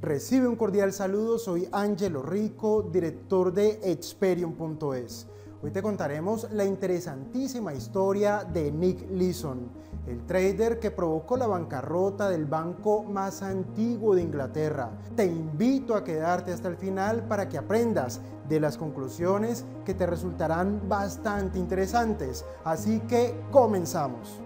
Recibe un cordial saludo, soy Angelo Rico, director de Experium.es. Hoy te contaremos la interesantísima historia de Nick Leeson, el trader que provocó la bancarrota del banco más antiguo de Inglaterra. Te invito a quedarte hasta el final para que aprendas de las conclusiones que te resultarán bastante interesantes. Así que comenzamos.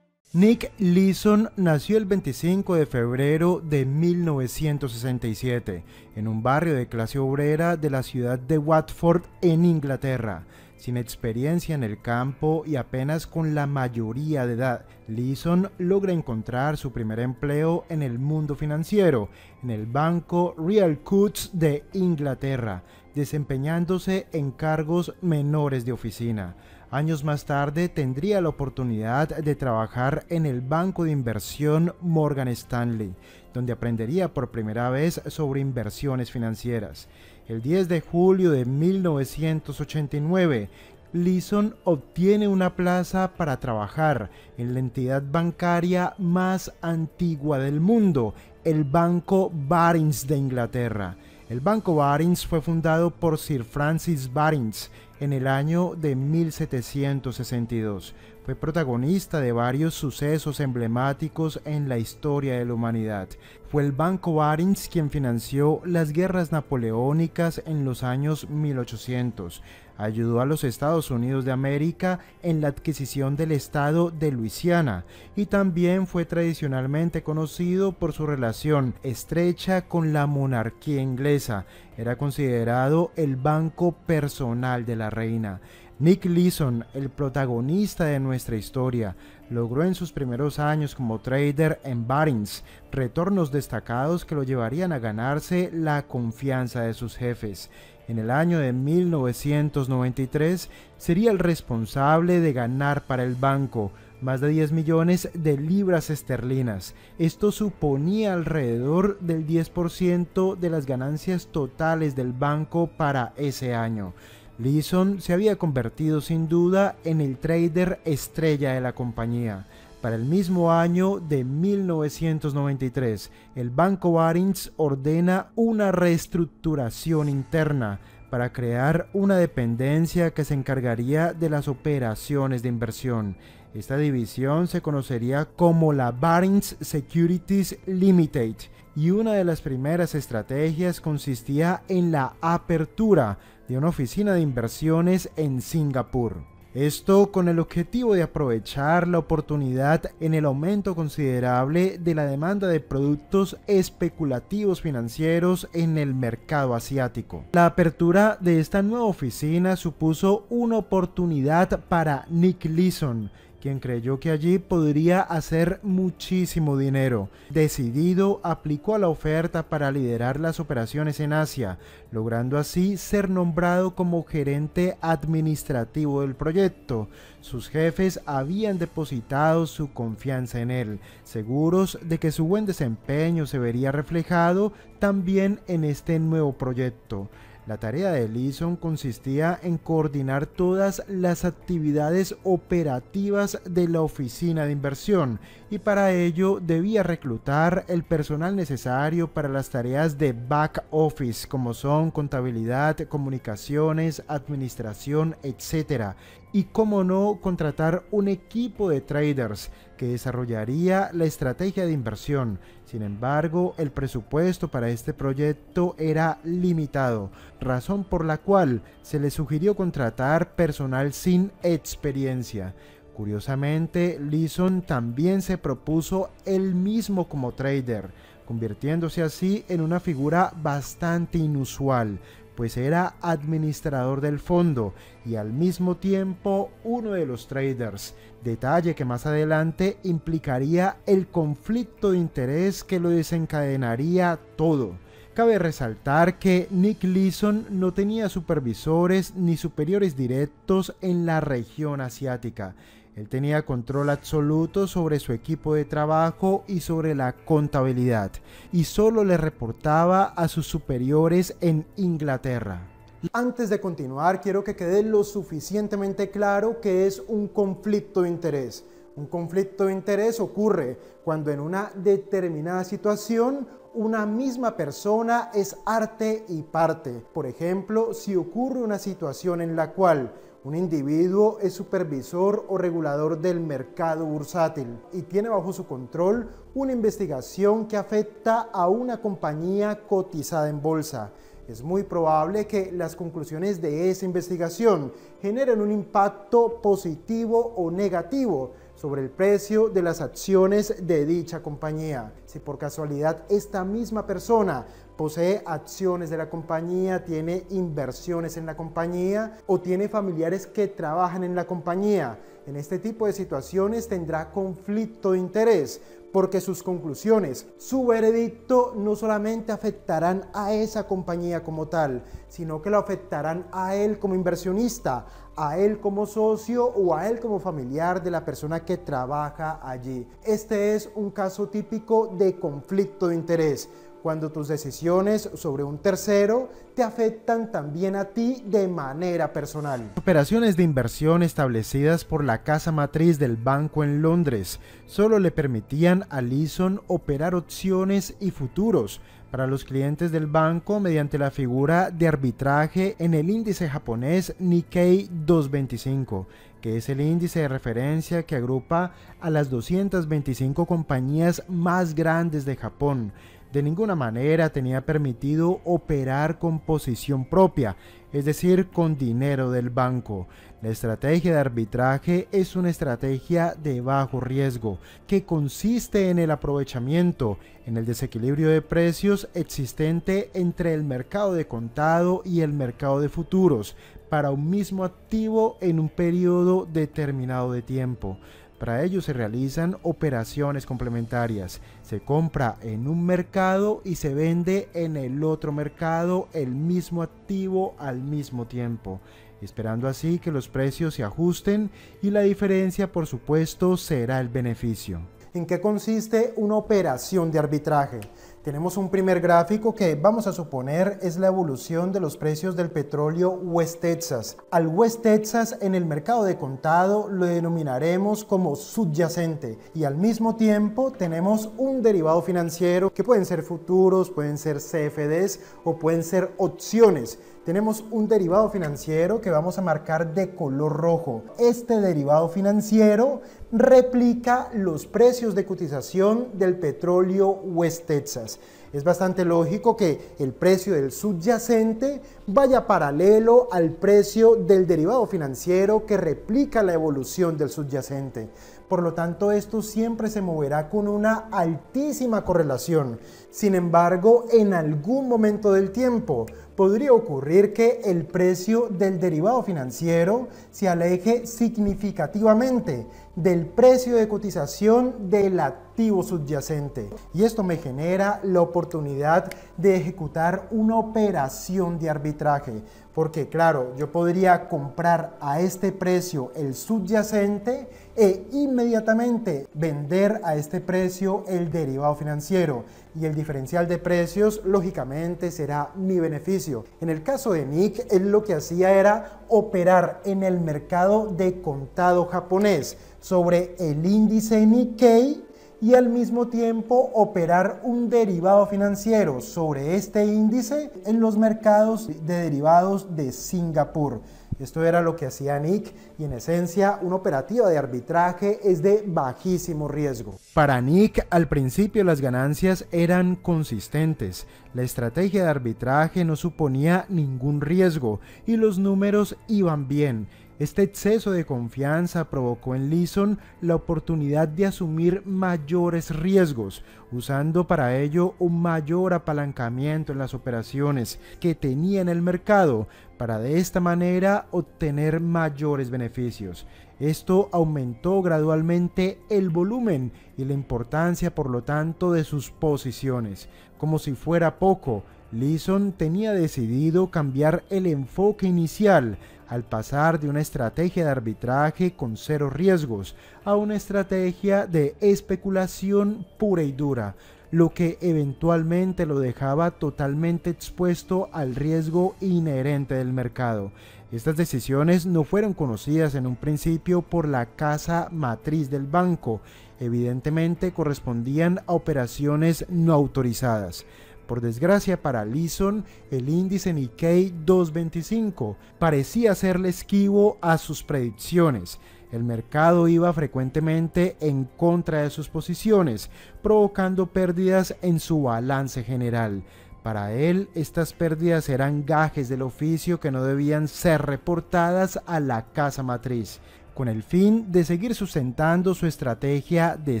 Nick Leeson nació el 25 de febrero de 1967 en un barrio de clase obrera de la ciudad de Watford, en Inglaterra. Sin experiencia en el campo y apenas con la mayoría de edad, Leeson logra encontrar su primer empleo en el mundo financiero, en el banco Real Coutts de Inglaterra, desempeñándose en cargos menores de oficina. Años más tarde tendría la oportunidad de trabajar en el banco de inversión Morgan Stanley, donde aprendería por primera vez sobre inversiones financieras. El 10 de julio de 1989, Leeson obtiene una plaza para trabajar en la entidad bancaria más antigua del mundo, el Banco Barings de Inglaterra. El Banco Barings fue fundado por Sir Francis Barings en el año de 1762. Fue protagonista de varios sucesos emblemáticos en la historia de la humanidad. Fue el Banco Barings quien financió las guerras napoleónicas en los años 1800 ayudó a los Estados Unidos de América en la adquisición del estado de Luisiana y también fue tradicionalmente conocido por su relación estrecha con la monarquía inglesa. Era considerado el banco personal de la reina. Nick Leeson, el protagonista de nuestra historia, logró en sus primeros años como trader en Barings retornos destacados que lo llevarían a ganarse la confianza de sus jefes en el año de 1993 sería el responsable de ganar para el banco más de 10 millones de libras esterlinas. Esto suponía alrededor del 10% de las ganancias totales del banco para ese año. Leeson se había convertido sin duda en el trader estrella de la compañía. Para el mismo año de 1993, el Banco Barings ordena una reestructuración interna para crear una dependencia que se encargaría de las operaciones de inversión. Esta división se conocería como la Barings Securities Limited y una de las primeras estrategias consistía en la apertura de una oficina de inversiones en Singapur. Esto con el objetivo de aprovechar la oportunidad en el aumento considerable de la demanda de productos especulativos financieros en el mercado asiático. La apertura de esta nueva oficina supuso una oportunidad para Nick Leeson, quien creyó que allí podría hacer muchísimo dinero. Decidido, aplicó a la oferta para liderar las operaciones en Asia, logrando así ser nombrado como gerente administrativo del proyecto. Sus jefes habían depositado su confianza en él, seguros de que su buen desempeño se vería reflejado también en este nuevo proyecto. La tarea de Leeson consistía en coordinar todas las actividades operativas de la oficina de inversión y para ello debía reclutar el personal necesario para las tareas de back office como son contabilidad, comunicaciones, administración, etc. Y cómo no contratar un equipo de traders que desarrollaría la estrategia de inversión. Sin embargo, el presupuesto para este proyecto era limitado, razón por la cual se le sugirió contratar personal sin experiencia. Curiosamente, Leeson también se propuso él mismo como trader, convirtiéndose así en una figura bastante inusual, pues era administrador del fondo y al mismo tiempo uno de los traders, detalle que más adelante implicaría el conflicto de interés que lo desencadenaría todo. Cabe resaltar que Nick Leeson no tenía supervisores ni superiores directos en la región asiática, él tenía control absoluto sobre su equipo de trabajo y sobre la contabilidad, y solo le reportaba a sus superiores en Inglaterra. Antes de continuar, quiero que quede lo suficientemente claro que es un conflicto de interés. Un conflicto de interés ocurre cuando en una determinada situación una misma persona es arte y parte. Por ejemplo, si ocurre una situación en la cual un individuo es supervisor o regulador del mercado bursátil y tiene bajo su control una investigación que afecta a una compañía cotizada en bolsa. Es muy probable que las conclusiones de esa investigación generen un impacto positivo o negativo sobre el precio de las acciones de dicha compañía. Si por casualidad esta misma persona posee acciones de la compañía, tiene inversiones en la compañía o tiene familiares que trabajan en la compañía. En este tipo de situaciones tendrá conflicto de interés porque sus conclusiones, su veredicto no solamente afectarán a esa compañía como tal, sino que lo afectarán a él como inversionista, a él como socio o a él como familiar de la persona que trabaja allí. Este es un caso típico de conflicto de interés cuando tus decisiones sobre un tercero te afectan también a ti de manera personal. Operaciones de inversión establecidas por la casa matriz del banco en Londres solo le permitían a Lison operar opciones y futuros para los clientes del banco mediante la figura de arbitraje en el índice japonés Nikkei 225, que es el índice de referencia que agrupa a las 225 compañías más grandes de Japón de ninguna manera tenía permitido operar con posición propia, es decir, con dinero del banco. La estrategia de arbitraje es una estrategia de bajo riesgo, que consiste en el aprovechamiento, en el desequilibrio de precios existente entre el mercado de contado y el mercado de futuros para un mismo activo en un periodo determinado de tiempo. Para ello se realizan operaciones complementarias. Se compra en un mercado y se vende en el otro mercado el mismo activo al mismo tiempo, esperando así que los precios se ajusten y la diferencia por supuesto será el beneficio. ¿En qué consiste una operación de arbitraje? Tenemos un primer gráfico que vamos a suponer es la evolución de los precios del petróleo West Texas. Al West Texas en el mercado de contado lo denominaremos como subyacente y al mismo tiempo tenemos un derivado financiero que pueden ser futuros, pueden ser CFDs o pueden ser opciones. Tenemos un derivado financiero que vamos a marcar de color rojo. Este derivado financiero replica los precios de cotización del petróleo West Texas. Es bastante lógico que el precio del subyacente vaya paralelo al precio del derivado financiero que replica la evolución del subyacente. Por lo tanto, esto siempre se moverá con una altísima correlación. Sin embargo, en algún momento del tiempo podría ocurrir que el precio del derivado financiero se aleje significativamente del precio de cotización del activo subyacente. Y esto me genera la oportunidad de ejecutar una operación de arbitraje. Porque claro, yo podría comprar a este precio el subyacente e inmediatamente vender a este precio el derivado financiero y el diferencial de precios lógicamente será mi beneficio. En el caso de Nick, él lo que hacía era operar en el mercado de contado japonés sobre el índice Nikkei y al mismo tiempo operar un derivado financiero sobre este índice en los mercados de derivados de Singapur. Esto era lo que hacía Nick y en esencia una operativa de arbitraje es de bajísimo riesgo. Para Nick al principio las ganancias eran consistentes, la estrategia de arbitraje no suponía ningún riesgo y los números iban bien. Este exceso de confianza provocó en Leeson la oportunidad de asumir mayores riesgos, usando para ello un mayor apalancamiento en las operaciones que tenía en el mercado, para de esta manera obtener mayores beneficios. Esto aumentó gradualmente el volumen y la importancia por lo tanto de sus posiciones. Como si fuera poco, Leeson tenía decidido cambiar el enfoque inicial al pasar de una estrategia de arbitraje con cero riesgos a una estrategia de especulación pura y dura, lo que eventualmente lo dejaba totalmente expuesto al riesgo inherente del mercado. Estas decisiones no fueron conocidas en un principio por la casa matriz del banco, evidentemente correspondían a operaciones no autorizadas. Por desgracia para Leeson, el índice Nikkei 225 parecía hacerle esquivo a sus predicciones. El mercado iba frecuentemente en contra de sus posiciones, provocando pérdidas en su balance general. Para él, estas pérdidas eran gajes del oficio que no debían ser reportadas a la casa matriz, con el fin de seguir sustentando su estrategia de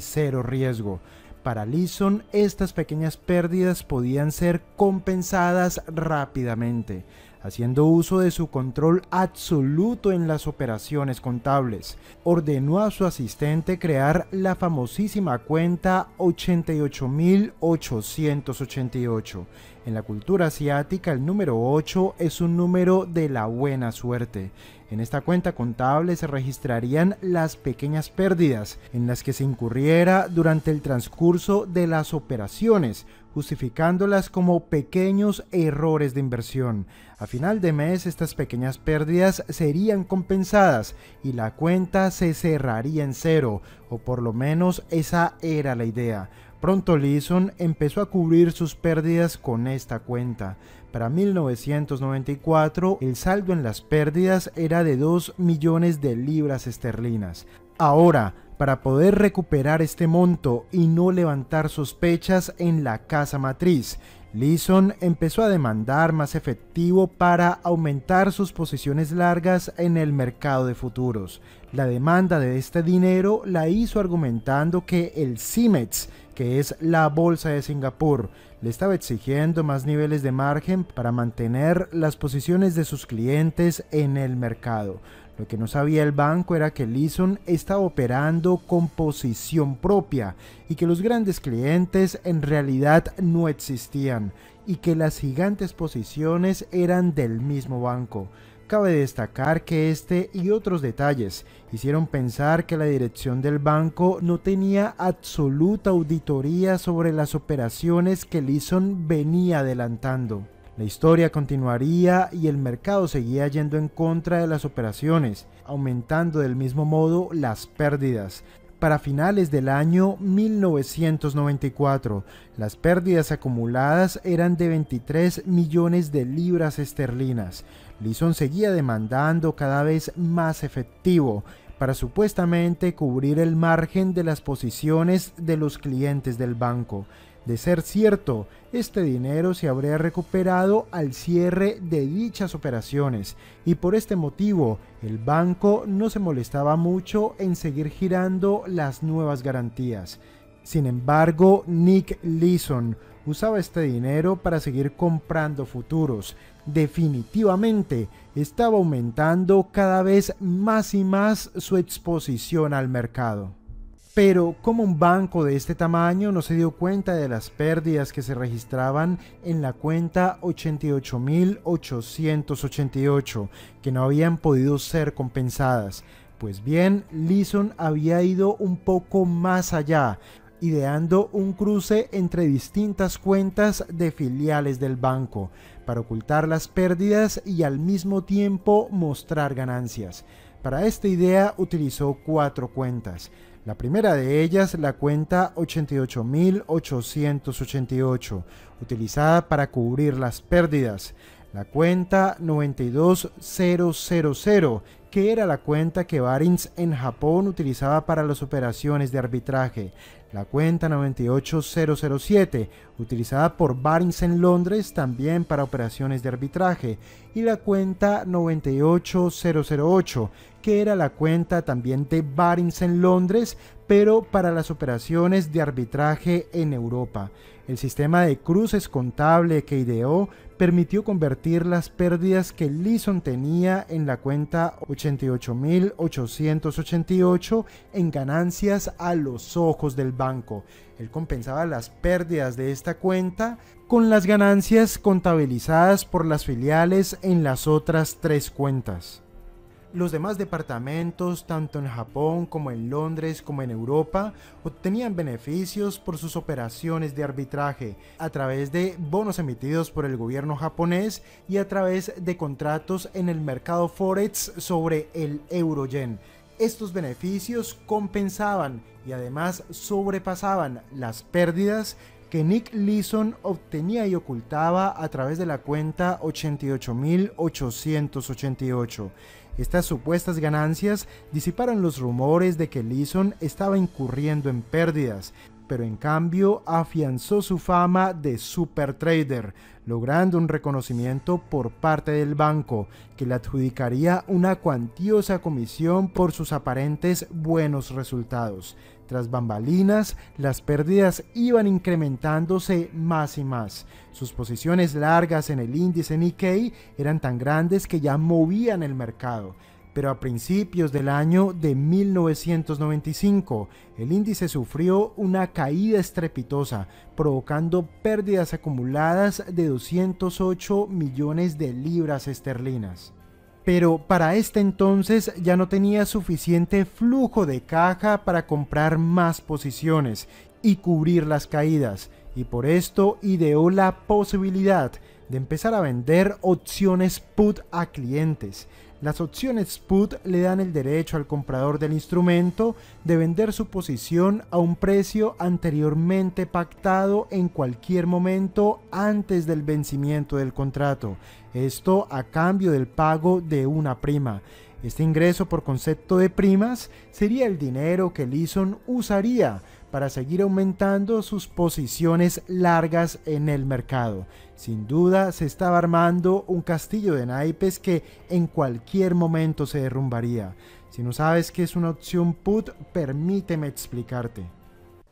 cero riesgo. Para Leeson, estas pequeñas pérdidas podían ser compensadas rápidamente, haciendo uso de su control absoluto en las operaciones contables, ordenó a su asistente crear la famosísima cuenta 88888. En la cultura asiática el número 8 es un número de la buena suerte. En esta cuenta contable se registrarían las pequeñas pérdidas en las que se incurriera durante el transcurso de las operaciones justificándolas como pequeños errores de inversión. A final de mes estas pequeñas pérdidas serían compensadas y la cuenta se cerraría en cero, o por lo menos esa era la idea. Pronto Leeson empezó a cubrir sus pérdidas con esta cuenta. Para 1994 el saldo en las pérdidas era de 2 millones de libras esterlinas. Ahora, para poder recuperar este monto y no levantar sospechas en la casa matriz. Leeson empezó a demandar más efectivo para aumentar sus posiciones largas en el mercado de futuros. La demanda de este dinero la hizo argumentando que el CIMETS, que es la bolsa de Singapur, le estaba exigiendo más niveles de margen para mantener las posiciones de sus clientes en el mercado. Lo que no sabía el banco era que Leeson estaba operando con posición propia y que los grandes clientes en realidad no existían y que las gigantes posiciones eran del mismo banco. Cabe destacar que este y otros detalles hicieron pensar que la dirección del banco no tenía absoluta auditoría sobre las operaciones que Leeson venía adelantando. La historia continuaría y el mercado seguía yendo en contra de las operaciones, aumentando del mismo modo las pérdidas. Para finales del año 1994, las pérdidas acumuladas eran de 23 millones de libras esterlinas. Lison seguía demandando cada vez más efectivo, para supuestamente cubrir el margen de las posiciones de los clientes del banco. De ser cierto, este dinero se habría recuperado al cierre de dichas operaciones y por este motivo el banco no se molestaba mucho en seguir girando las nuevas garantías. Sin embargo, Nick Leeson usaba este dinero para seguir comprando futuros. Definitivamente estaba aumentando cada vez más y más su exposición al mercado. Pero como un banco de este tamaño no se dio cuenta de las pérdidas que se registraban en la cuenta 88.888, que no habían podido ser compensadas. Pues bien, Leeson había ido un poco más allá, ideando un cruce entre distintas cuentas de filiales del banco, para ocultar las pérdidas y al mismo tiempo mostrar ganancias. Para esta idea utilizó cuatro cuentas. La primera de ellas, la cuenta 88.888, utilizada para cubrir las pérdidas la cuenta 92000, que era la cuenta que Barings en Japón utilizaba para las operaciones de arbitraje. La cuenta 98007, utilizada por Barings en Londres también para operaciones de arbitraje. Y la cuenta 98008, que era la cuenta también de Barings en Londres, pero para las operaciones de arbitraje en Europa. El sistema de cruces contable que ideó permitió convertir las pérdidas que Lison tenía en la cuenta 88.888 en ganancias a los ojos del banco. Él compensaba las pérdidas de esta cuenta con las ganancias contabilizadas por las filiales en las otras tres cuentas. Los demás departamentos, tanto en Japón como en Londres como en Europa, obtenían beneficios por sus operaciones de arbitraje a través de bonos emitidos por el gobierno japonés y a través de contratos en el mercado forex sobre el euro-yen. Estos beneficios compensaban y además sobrepasaban las pérdidas que Nick Leeson obtenía y ocultaba a través de la cuenta 88888. Estas supuestas ganancias disiparon los rumores de que Leeson estaba incurriendo en pérdidas, pero en cambio afianzó su fama de super trader, logrando un reconocimiento por parte del banco, que le adjudicaría una cuantiosa comisión por sus aparentes buenos resultados. Tras bambalinas, las pérdidas iban incrementándose más y más. Sus posiciones largas en el índice Nikkei eran tan grandes que ya movían el mercado. Pero a principios del año de 1995, el índice sufrió una caída estrepitosa, provocando pérdidas acumuladas de 208 millones de libras esterlinas pero para este entonces ya no tenía suficiente flujo de caja para comprar más posiciones y cubrir las caídas, y por esto ideó la posibilidad de empezar a vender opciones put a clientes. Las opciones put le dan el derecho al comprador del instrumento de vender su posición a un precio anteriormente pactado en cualquier momento antes del vencimiento del contrato, esto a cambio del pago de una prima. Este ingreso por concepto de primas sería el dinero que Lison usaría para seguir aumentando sus posiciones largas en el mercado. Sin duda se estaba armando un castillo de naipes que en cualquier momento se derrumbaría. Si no sabes qué es una opción put, permíteme explicarte.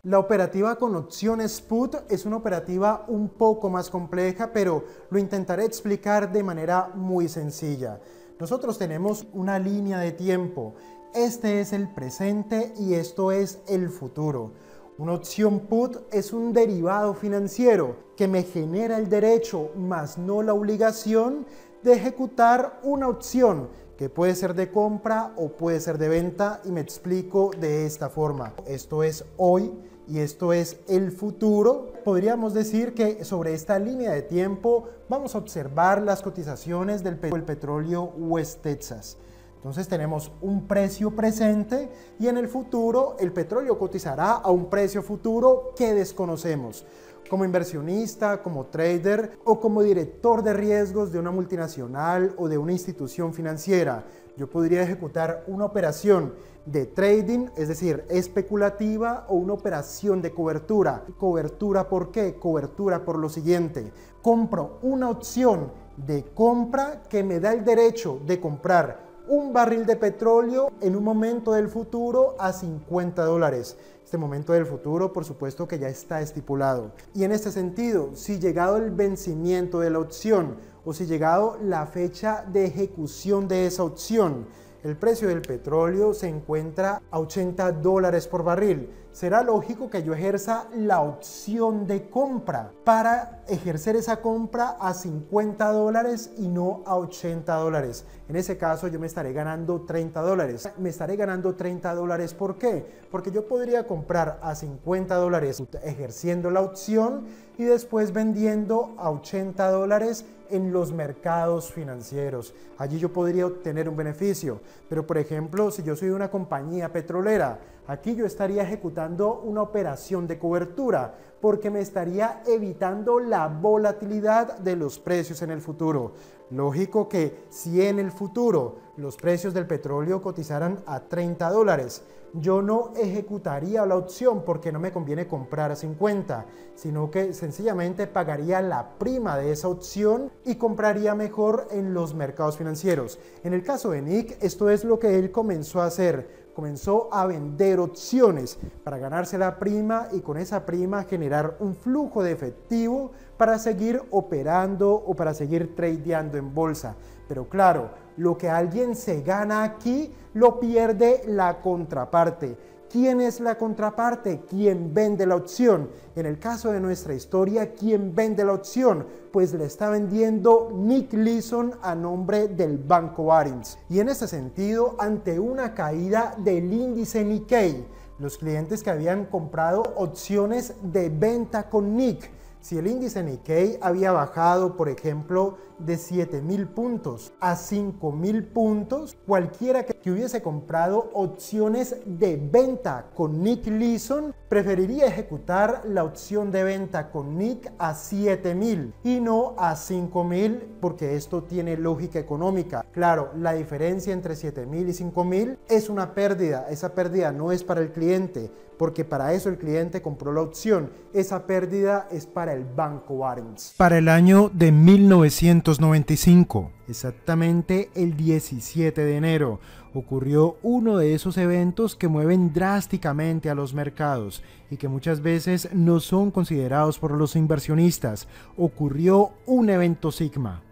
La operativa con opciones put es una operativa un poco más compleja, pero lo intentaré explicar de manera muy sencilla. Nosotros tenemos una línea de tiempo este es el presente y esto es el futuro. Una opción put es un derivado financiero que me genera el derecho, más no la obligación, de ejecutar una opción que puede ser de compra o puede ser de venta y me explico de esta forma. Esto es hoy y esto es el futuro. Podríamos decir que sobre esta línea de tiempo vamos a observar las cotizaciones del petróleo West Texas. Entonces tenemos un precio presente y en el futuro el petróleo cotizará a un precio futuro que desconocemos. Como inversionista, como trader o como director de riesgos de una multinacional o de una institución financiera, yo podría ejecutar una operación de trading, es decir, especulativa o una operación de cobertura. ¿Cobertura por qué? Cobertura por lo siguiente. Compro una opción de compra que me da el derecho de comprar un barril de petróleo en un momento del futuro a 50 dólares. Este momento del futuro, por supuesto que ya está estipulado. Y en este sentido, si llegado el vencimiento de la opción o si llegado la fecha de ejecución de esa opción, el precio del petróleo se encuentra a 80 dólares por barril será lógico que yo ejerza la opción de compra para ejercer esa compra a 50 dólares y no a 80 dólares. En ese caso yo me estaré ganando 30 dólares. Me estaré ganando 30 dólares, ¿por qué? Porque yo podría comprar a 50 dólares ejerciendo la opción y después vendiendo a 80 dólares en los mercados financieros. Allí yo podría obtener un beneficio. Pero por ejemplo, si yo soy una compañía petrolera, Aquí yo estaría ejecutando una operación de cobertura porque me estaría evitando la volatilidad de los precios en el futuro. Lógico que si en el futuro los precios del petróleo cotizaran a 30 dólares, yo no ejecutaría la opción porque no me conviene comprar a 50, sino que sencillamente pagaría la prima de esa opción y compraría mejor en los mercados financieros. En el caso de Nick, esto es lo que él comenzó a hacer comenzó a vender opciones para ganarse la prima y con esa prima generar un flujo de efectivo para seguir operando o para seguir tradeando en bolsa. Pero claro, lo que alguien se gana aquí lo pierde la contraparte. ¿Quién es la contraparte? ¿Quién vende la opción? En el caso de nuestra historia, ¿quién vende la opción? Pues le está vendiendo Nick Leeson a nombre del Banco Barings. Y en ese sentido, ante una caída del índice Nikkei, los clientes que habían comprado opciones de venta con Nick, si el índice Nikkei había bajado, por ejemplo, de 7.000 puntos a 5.000 puntos. Cualquiera que hubiese comprado opciones de venta con Nick Leeson preferiría ejecutar la opción de venta con Nick a 7.000 y no a 5.000 porque esto tiene lógica económica. Claro, la diferencia entre 7.000 y 5.000 es una pérdida. Esa pérdida no es para el cliente porque para eso el cliente compró la opción. Esa pérdida es para el banco Barnes. Para el año de 1900 1995. Exactamente el 17 de enero ocurrió uno de esos eventos que mueven drásticamente a los mercados y que muchas veces no son considerados por los inversionistas. Ocurrió un evento Sigma.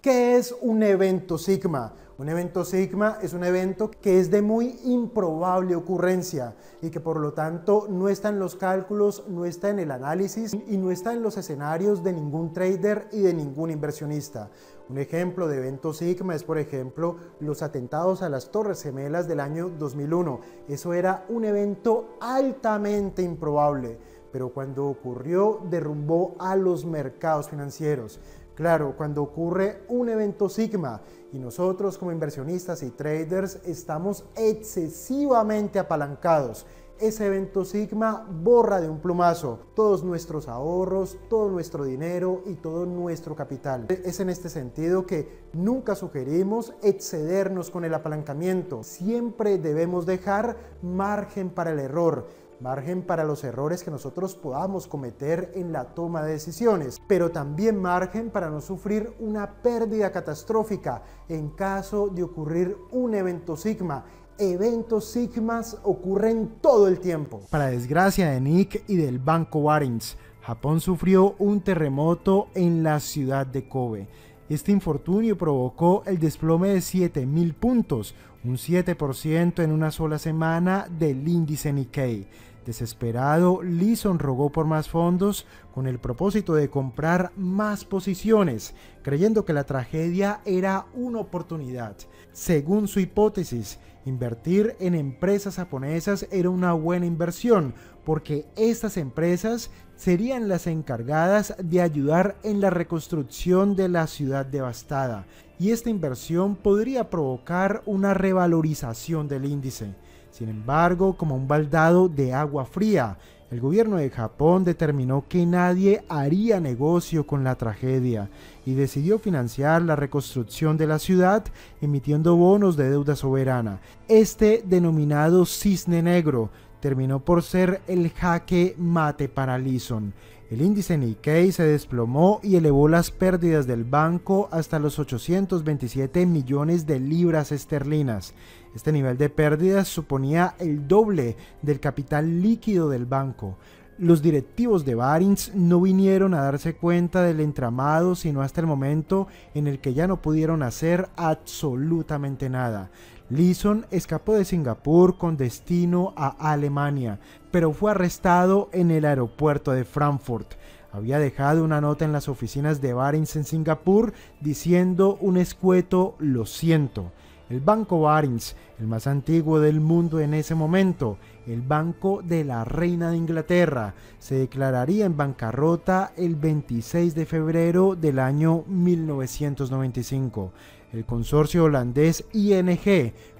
¿Qué es un evento Sigma? Un evento sigma es un evento que es de muy improbable ocurrencia y que por lo tanto no está en los cálculos, no está en el análisis y no está en los escenarios de ningún trader y de ningún inversionista. Un ejemplo de evento sigma es por ejemplo los atentados a las Torres Gemelas del año 2001. Eso era un evento altamente improbable, pero cuando ocurrió derrumbó a los mercados financieros. Claro, cuando ocurre un evento sigma, y nosotros como inversionistas y traders estamos excesivamente apalancados. Ese evento Sigma borra de un plumazo todos nuestros ahorros, todo nuestro dinero y todo nuestro capital. Es en este sentido que nunca sugerimos excedernos con el apalancamiento. Siempre debemos dejar margen para el error margen para los errores que nosotros podamos cometer en la toma de decisiones, pero también margen para no sufrir una pérdida catastrófica en caso de ocurrir un evento sigma. Eventos sigmas ocurren todo el tiempo. Para desgracia de Nick y del Banco Warrens Japón sufrió un terremoto en la ciudad de Kobe. Este infortunio provocó el desplome de 7.000 puntos, un 7% en una sola semana del índice Nikkei. Desesperado, Leeson rogó por más fondos con el propósito de comprar más posiciones, creyendo que la tragedia era una oportunidad. Según su hipótesis, Invertir en empresas japonesas era una buena inversión porque estas empresas serían las encargadas de ayudar en la reconstrucción de la ciudad devastada y esta inversión podría provocar una revalorización del índice. Sin embargo, como un baldado de agua fría, el gobierno de Japón determinó que nadie haría negocio con la tragedia y decidió financiar la reconstrucción de la ciudad emitiendo bonos de deuda soberana. Este denominado cisne negro terminó por ser el jaque mate para Lison. El índice Nikkei se desplomó y elevó las pérdidas del banco hasta los 827 millones de libras esterlinas. Este nivel de pérdidas suponía el doble del capital líquido del banco. Los directivos de Barings no vinieron a darse cuenta del entramado sino hasta el momento en el que ya no pudieron hacer absolutamente nada. Leeson escapó de Singapur con destino a Alemania, pero fue arrestado en el aeropuerto de Frankfurt. Había dejado una nota en las oficinas de Barings en Singapur diciendo un escueto lo siento el Banco Barings, el más antiguo del mundo en ese momento, el Banco de la Reina de Inglaterra, se declararía en bancarrota el 26 de febrero del año 1995. El consorcio holandés ING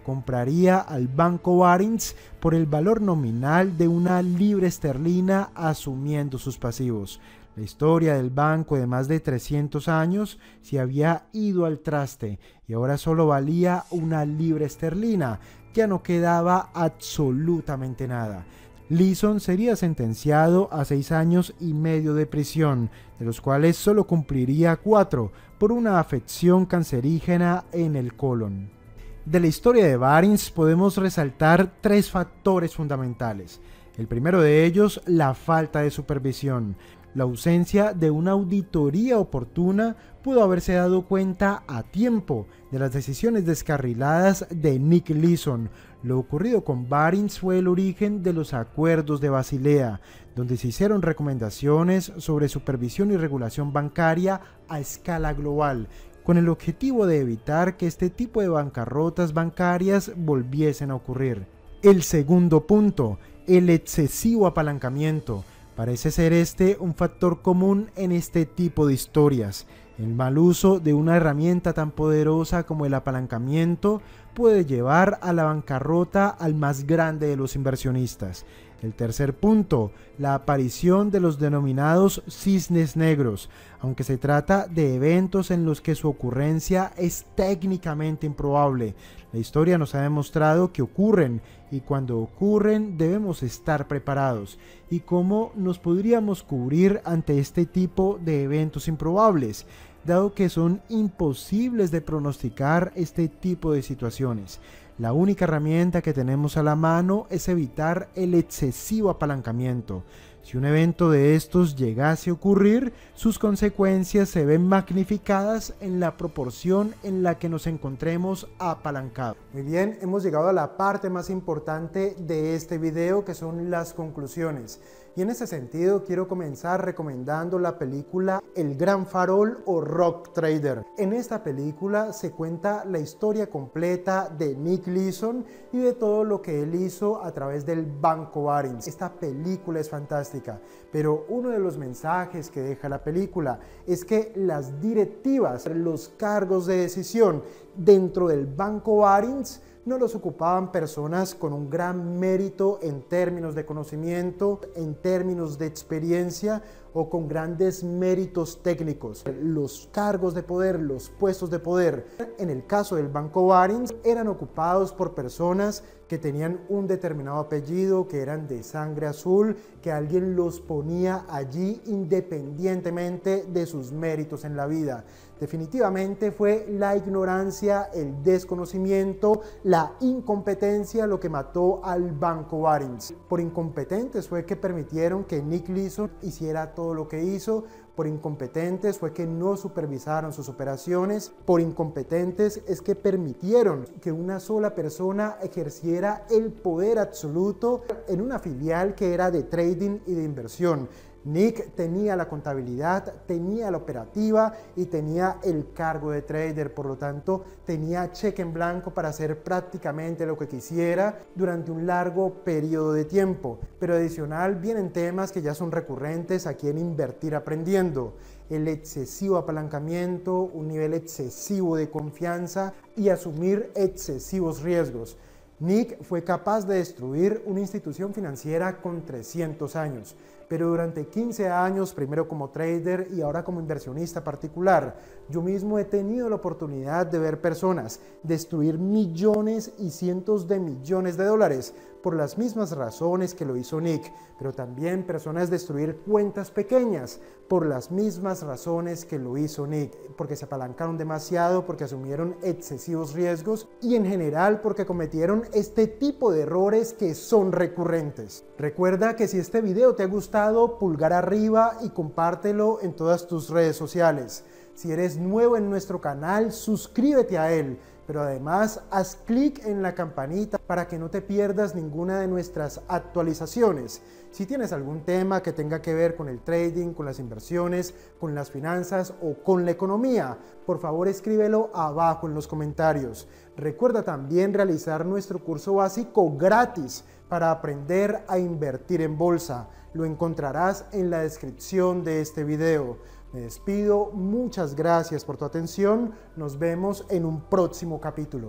compraría al Banco Barings por el valor nominal de una libra esterlina asumiendo sus pasivos. La historia del banco de más de 300 años se había ido al traste y ahora solo valía una libra esterlina. Ya no quedaba absolutamente nada. Leeson sería sentenciado a seis años y medio de prisión, de los cuales solo cumpliría cuatro por una afección cancerígena en el colon. De la historia de Barings podemos resaltar tres factores fundamentales. El primero de ellos, la falta de supervisión. La ausencia de una auditoría oportuna pudo haberse dado cuenta a tiempo de las decisiones descarriladas de Nick Leeson. Lo ocurrido con Barings fue el origen de los acuerdos de Basilea, donde se hicieron recomendaciones sobre supervisión y regulación bancaria a escala global, con el objetivo de evitar que este tipo de bancarrotas bancarias volviesen a ocurrir. El segundo punto, el excesivo apalancamiento. Parece ser este un factor común en este tipo de historias. El mal uso de una herramienta tan poderosa como el apalancamiento puede llevar a la bancarrota al más grande de los inversionistas, el tercer punto, la aparición de los denominados cisnes negros, aunque se trata de eventos en los que su ocurrencia es técnicamente improbable. La historia nos ha demostrado que ocurren y cuando ocurren debemos estar preparados. ¿Y cómo nos podríamos cubrir ante este tipo de eventos improbables? dado que son imposibles de pronosticar este tipo de situaciones. La única herramienta que tenemos a la mano es evitar el excesivo apalancamiento. Si un evento de estos llegase a ocurrir, sus consecuencias se ven magnificadas en la proporción en la que nos encontremos apalancados. Muy bien, hemos llegado a la parte más importante de este video que son las conclusiones. Y en ese sentido quiero comenzar recomendando la película El Gran Farol o Rock Trader. En esta película se cuenta la historia completa de Nick Leeson y de todo lo que él hizo a través del Banco Barings. Esta película es fantástica, pero uno de los mensajes que deja la película es que las directivas, los cargos de decisión dentro del Banco Barings no los ocupaban personas con un gran mérito en términos de conocimiento, en términos de experiencia o con grandes méritos técnicos. Los cargos de poder, los puestos de poder, en el caso del Banco Barings, eran ocupados por personas que tenían un determinado apellido, que eran de sangre azul, que alguien los ponía allí independientemente de sus méritos en la vida. Definitivamente fue la ignorancia, el desconocimiento, la incompetencia lo que mató al Banco Barings. Por incompetentes fue que permitieron que Nick Leeson hiciera todo lo que hizo, por incompetentes fue que no supervisaron sus operaciones, por incompetentes es que permitieron que una sola persona ejerciera el poder absoluto en una filial que era de trading y de inversión. Nick tenía la contabilidad, tenía la operativa y tenía el cargo de trader, por lo tanto tenía cheque en blanco para hacer prácticamente lo que quisiera durante un largo periodo de tiempo. Pero adicional vienen temas que ya son recurrentes a quien Invertir Aprendiendo. El excesivo apalancamiento, un nivel excesivo de confianza y asumir excesivos riesgos. Nick fue capaz de destruir una institución financiera con 300 años pero durante 15 años, primero como trader y ahora como inversionista particular, yo mismo he tenido la oportunidad de ver personas destruir millones y cientos de millones de dólares por las mismas razones que lo hizo Nick, pero también personas destruir cuentas pequeñas por las mismas razones que lo hizo Nick, porque se apalancaron demasiado, porque asumieron excesivos riesgos y en general porque cometieron este tipo de errores que son recurrentes. Recuerda que si este video te ha gustado, pulgar arriba y compártelo en todas tus redes sociales. Si eres nuevo en nuestro canal, suscríbete a él pero además haz clic en la campanita para que no te pierdas ninguna de nuestras actualizaciones. Si tienes algún tema que tenga que ver con el trading, con las inversiones, con las finanzas o con la economía, por favor escríbelo abajo en los comentarios. Recuerda también realizar nuestro curso básico gratis para aprender a invertir en bolsa. Lo encontrarás en la descripción de este video. Me despido, muchas gracias por tu atención, nos vemos en un próximo capítulo.